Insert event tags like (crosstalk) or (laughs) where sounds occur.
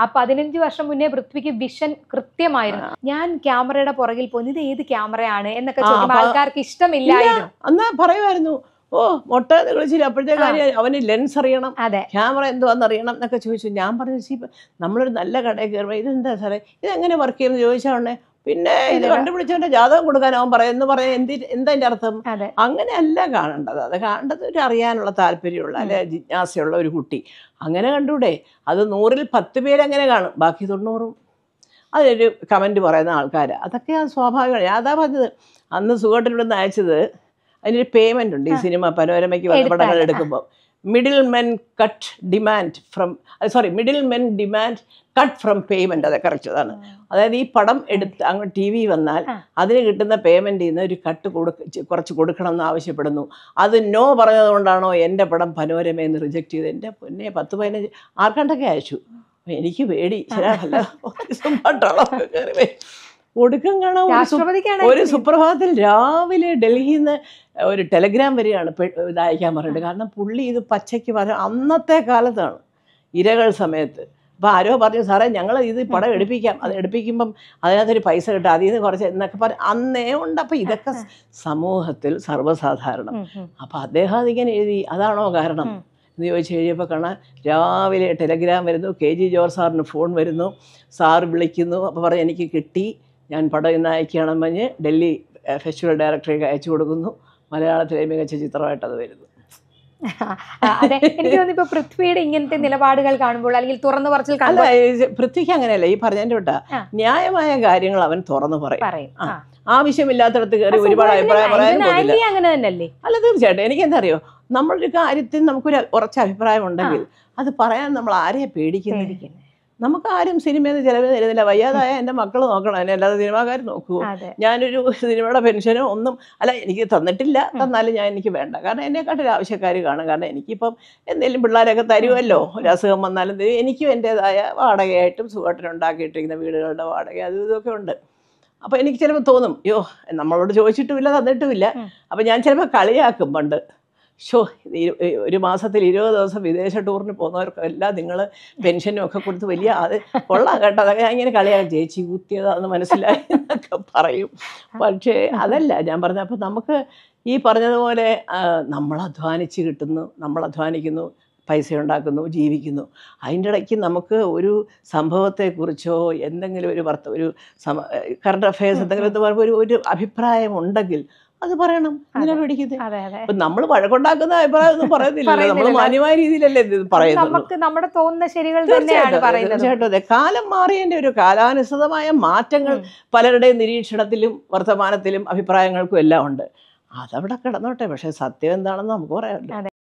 ആ പതിനഞ്ച് വർഷം മുന്നേ പൃഥ്വിക്ക് വിഷൻ കൃത്യമായിരുന്നു ഞാൻ ക്യാമറയുടെ പുറകിൽ പോകുന്നത് ഇത് ഏത് ക്യാമറയാണ് എന്നൊക്കെ ചോദിക്കുമ്പോൾ ആൾക്കാർക്ക് ഇഷ്ടമില്ലായിരുന്നു എന്നാ പറയുമായിരുന്നു ഓ മൊട്ട കളിച്ചില്ല കാര്യം അവന് ലെൻസ് അറിയണം ക്യാമറ എന്തുവാന്ന് അറിയണം എന്നൊക്കെ ചോദിച്ചു ഞാൻ പറഞ്ഞു നമ്മളൊരു നല്ല കടയിൽ കയറുമ്പോൾ ഇതെന്താ സാറേ ഇതെങ്ങനെ വർക്ക് ചെയ്യുമെന്ന് ചോദിച്ചാൽ ഉടനെ പിന്നെ ഇത് കണ്ടുപിടിച്ചവന്റെ ജാതകം കൊടുക്കാൻ അവൻ പറയും എന്ന് പറയാൻ എന്തി എന്തതിന്റെ അർത്ഥം അങ്ങനെയല്ല കാണേണ്ടത് അത് കാണേണ്ടത് ഒരു അറിയാനുള്ള താല്പര്യമുള്ള അല്ലെ ജിജ്ഞാസയുള്ള ഒരു കുട്ടി അങ്ങനെ കണ്ടൂടെ അത് നൂറിൽ പത്ത് പേരങ്ങനെ കാണും ബാക്കി തൊണ്ണൂറും അതിലൊരു കമൻറ്റ് പറയുന്ന ആൾക്കാർ അതൊക്കെ ആ സ്വാഭാവികമാണ് ഞാതാ പറഞ്ഞത് അന്ന് സുഖമായിട്ട് ഇവിടുന്ന് അയച്ചത് അതിനൊരു പേയ്മെൻ്റ് ഉണ്ട് ഈ സിനിമ പനോരമയ്ക്ക് പടങ്ങൾ എടുക്കുമ്പോൾ middlemen cut demand from sorry middlemen demand cut from payment അതെ കറക്റ്റ് അതാണ് അതായത് ഈ പടം എടുത്ത് അങ്ങ് ടി വി വന്നാൽ അതിന് കിട്ടുന്ന പേയ്മെൻ്റ് നിന്ന് ഒരു കട്ട് കൊടുക്ക കുറച്ച് കൊടുക്കണം എന്ന് ആവശ്യപ്പെടുന്നു അത് നോ പറഞ്ഞതുകൊണ്ടാണോ എൻ്റെ പടം പനോരമയെന്ന് റിജക്റ്റ് ചെയ്ത് എൻ്റെ പൊന്നെ പത്ത് പതിനഞ്ച് ആർക്കണ്ടൊക്കെ അയച്ചു എനിക്ക് പേടി ശരാ (laughs) ഒടുക്കം കാണാൻ ഒരു സുപ്രഭാതത്തിൽ രാവിലെ ഡൽഹിയിൽ നിന്ന് ഒരു ടെലിഗ്രാം വരെയാണ് ഇതായിക്കാൻ പറഞ്ഞത് പറഞ്ഞിട്ട് കാരണം പുള്ളി ഇത് പച്ചയ്ക്ക് പറഞ്ഞ അന്നത്തെ കാലത്താണ് ഇരകൾ സമയത്ത് അപ്പോൾ ആരോ പറഞ്ഞു സാറേ ഞങ്ങൾ ഇത് പടം എടുപ്പിക്കാം അത് എടുപ്പിക്കുമ്പം അതിനകത്തൊരു പൈസ കിട്ടും അതിൽ നിന്ന് കുറച്ച് എന്നൊക്കെ പറഞ്ഞു അന്നേ ഉണ്ട് അപ്പോൾ ഇതൊക്കെ സമൂഹത്തിൽ സർവ്വസാധാരണം അപ്പോൾ അദ്ദേഹം അതിങ്ങനെ എഴുതി അതാണോ കാരണം എന്ന് ചോദിച്ചു കഴിഞ്ഞപ്പോൾ കാണാൻ രാവിലെ ടെലഗ്രാം വരുന്നു കെ ജി ജോർജ് സാറിന് ഫോൺ വരുന്നു സാർ വിളിക്കുന്നു അപ്പോൾ പറഞ്ഞു എനിക്ക് കിട്ടി ഞാൻ പടം ഇന്ന് അയക്കുകയാണെന്ന് ഡൽഹി ഫെസ്റ്റിവൽ ഡയറക്ടറേക്ക് അയച്ചു കൊടുക്കുന്നു മലയാളത്തിലെ മികച്ച ചിത്രമായിട്ട് അത് വരുന്നു അതെ എനിക്ക് തോന്നുന്നു ഇപ്പൊ പൃഥ്വിയുടെ ഇങ്ങനത്തെ നിലപാടുകൾ കാണുമ്പോൾ അല്ലെങ്കിൽ തുറന്നു പറച്ചിൽ അല്ല പൃഥ്വിക്ക് അങ്ങനെയല്ല ഈ പറഞ്ഞതിന്റെ വിട്ട ന്യായമായ കാര്യങ്ങൾ അവൻ തുറന്നു പറയും ആവശ്യമില്ലാത്തടത്ത് കയറി ഒരുപാട് അഭിപ്രായം പറയാനും അല്ല തീർച്ചയായിട്ടും എനിക്ക് എന്താ അറിയോ നമ്മളൊരു കാര്യത്തിൽ നമുക്കൊരു ഉറച്ച അഭിപ്രായം ഉണ്ടെങ്കിൽ അത് പറയാൻ നമ്മൾ ആരെയെ പേടിക്കുന്നു നമുക്ക് ആരും സിനിമയിൽ നിന്ന് ചിലവ് തരുന്നില്ല വയ്യാതായ എൻ്റെ മക്കൾ നോക്കണം എന്നെ അല്ലാതെ സിനിമാക്കാർ നോക്കുമോ ഞാനൊരു സിനിമയുടെ പെൻഷനോ ഒന്നും അല്ല എനിക്ക് തന്നിട്ടില്ല തന്നാലും ഞാൻ എനിക്ക് വേണ്ട കാരണം എന്നെക്കാട്ടൊരു ആവശ്യക്കാർ കാണും കാരണം എനിക്കിപ്പം എന്തെങ്കിലും പിള്ളേരൊക്കെ തരുമല്ലോ ഒരു അസുഖം വന്നാലും തരും എനിക്കും എൻ്റെതായ വാടകയായിട്ടും സുഖാട്ടനുണ്ടാക്കിയിട്ടിരിക്കുന്ന വീടുകളുടെ വാടക അതും ഇതൊക്കെ ഉണ്ട് അപ്പോൾ എനിക്ക് ചിലപ്പോൾ തോന്നും അയ്യോ നമ്മളോട് ചോദിച്ചിട്ടുമില്ല തന്നിട്ടുമില്ല അപ്പോൾ ഞാൻ ചിലപ്പോൾ കളിയാക്കും പണ്ട് ഷോ ഒരു മാസത്തിൽ ഇരുപത് ദിവസം വിദേശ ടൂറിന് പോകുന്നവർക്കെല്ലാം നിങ്ങൾ പെൻഷനും ഒക്കെ കൊടുത്ത് വലിയ അത് കൊള്ളാം കേട്ടോ അതൊക്കെ ഇങ്ങനെ കളിയാണ് ചേച്ചി കുത്തിയതാണെന്ന് മനസ്സിലായി എന്നൊക്കെ പറയും പക്ഷേ അതല്ല ഞാൻ പറഞ്ഞ അപ്പം നമുക്ക് ഈ പറഞ്ഞതുപോലെ നമ്മൾ അധ്വാനിച്ച് കിട്ടുന്നു നമ്മൾ അധ്വാനിക്കുന്നു പൈസ ഉണ്ടാക്കുന്നു ജീവിക്കുന്നു അതിൻ്റെ ഇടയ്ക്ക് നമുക്ക് ഒരു സംഭവത്തെക്കുറിച്ചോ എന്തെങ്കിലും ഒരു വർത്ത ഒരു സമ കറണ്ട് അഫയേഴ്സ് എന്തെങ്കിലും എന്ന് പറയുമ്പോൾ ഒരു ഒരു അഭിപ്രായം ഉണ്ടെങ്കിൽ അത് പറയണം എന്തിനാ പേടിക്കുന്നത് നമ്മൾ വഴക്കുണ്ടാക്കുന്ന അഭിപ്രായം പറയുന്നില്ല നമ്മൾ മാന്യമായ രീതിയിലല്ലേ പറയുന്നത് നമുക്ക് നമ്മുടെ തോന്നുന്ന ശരികൾ തന്നെയാണ് പറയുന്നത് കാലം മാറിയതിന്റെ ഒരു കാലാനുസൃതമായ മാറ്റങ്ങൾ പലരുടെയും നിരീക്ഷണത്തിലും വർത്തമാനത്തിലും അഭിപ്രായങ്ങൾക്കും എല്ലാം ഉണ്ട് അതവിടെ കിടന്നോട്ടെ പക്ഷെ സത്യം എന്താണെന്ന് നമുക്ക് പറയാമല്ലോ